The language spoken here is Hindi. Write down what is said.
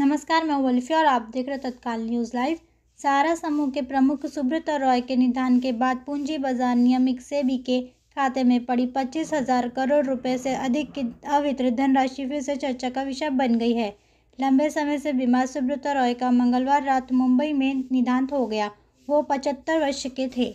नमस्कार मैं वल्फिया और आप देख रहे तत्काल न्यूज़ लाइव सारा समूह के प्रमुख सुब्रत रॉय के निधन के बाद पूंजी बाजार नियमित सेबी के खाते में पड़ी पच्चीस हजार करोड़ रुपए से अधिक की अवितरित धनराशि फिर से चर्चा का विषय बन गई है लंबे समय से बीमार सुब्रत रॉय का मंगलवार रात मुंबई में निधान हो गया वो पचहत्तर वर्ष के थे